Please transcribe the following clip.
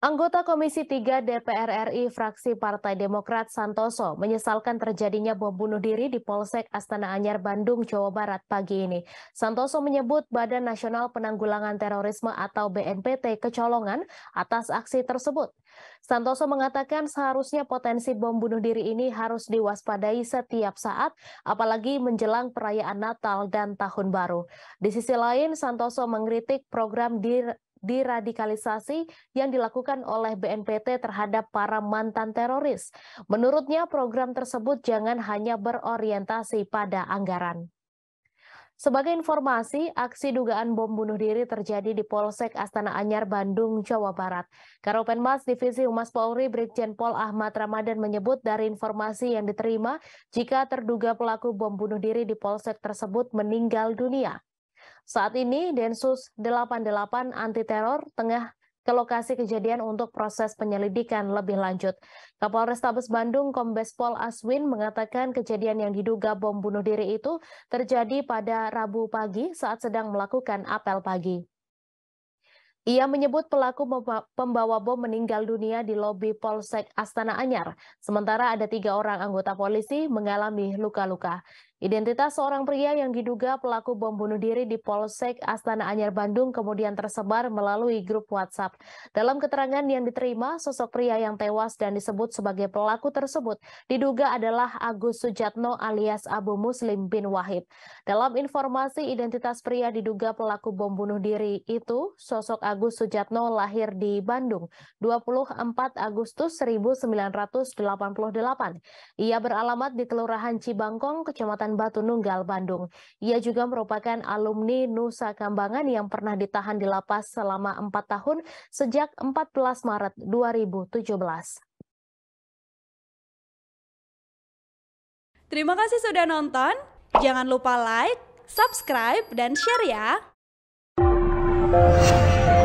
Anggota Komisi 3 DPR RI fraksi Partai Demokrat Santoso menyesalkan terjadinya bom bunuh diri di Polsek Astana Anyar, Bandung, Jawa Barat pagi ini. Santoso menyebut Badan Nasional Penanggulangan Terorisme atau BNPT kecolongan atas aksi tersebut. Santoso mengatakan seharusnya potensi bom bunuh diri ini harus diwaspadai setiap saat, apalagi menjelang perayaan Natal dan Tahun Baru. Di sisi lain, Santoso mengkritik program dir diradikalisasi yang dilakukan oleh BNPT terhadap para mantan teroris. Menurutnya program tersebut jangan hanya berorientasi pada anggaran. Sebagai informasi, aksi dugaan bom bunuh diri terjadi di Polsek Astana Anyar, Bandung, Jawa Barat. Karopenmas Divisi Humas Polri Brigjen Pol Ahmad Ramadan menyebut dari informasi yang diterima, jika terduga pelaku bom bunuh diri di Polsek tersebut meninggal dunia. Saat ini Densus 88 anti teror tengah ke lokasi kejadian untuk proses penyelidikan lebih lanjut. Kapolres Tabes Bandung Kombes Pol Aswin mengatakan kejadian yang diduga bom bunuh diri itu terjadi pada Rabu pagi saat sedang melakukan apel pagi. Ia menyebut pelaku pembawa bom meninggal dunia di lobi Polsek Astana Anyar, sementara ada tiga orang anggota polisi mengalami luka-luka. Identitas seorang pria yang diduga pelaku bom bunuh diri di Polsek Astana Anyar Bandung kemudian tersebar melalui grup WhatsApp. Dalam keterangan yang diterima, sosok pria yang tewas dan disebut sebagai pelaku tersebut diduga adalah Agus Sujatno alias Abu Muslim bin Wahid. Dalam informasi identitas pria diduga pelaku bom bunuh diri itu, sosok Agus Sujatno lahir di Bandung 24 Agustus 1988. Ia beralamat di Kelurahan Cibangkong, Kecamatan Kecamatan Batu Nunggal, Bandung. Ia juga merupakan alumni Nusa Kambangan yang pernah ditahan di lapas selama 4 tahun sejak 14 Maret 2017. Terima kasih sudah nonton. Jangan lupa like, subscribe, dan share ya.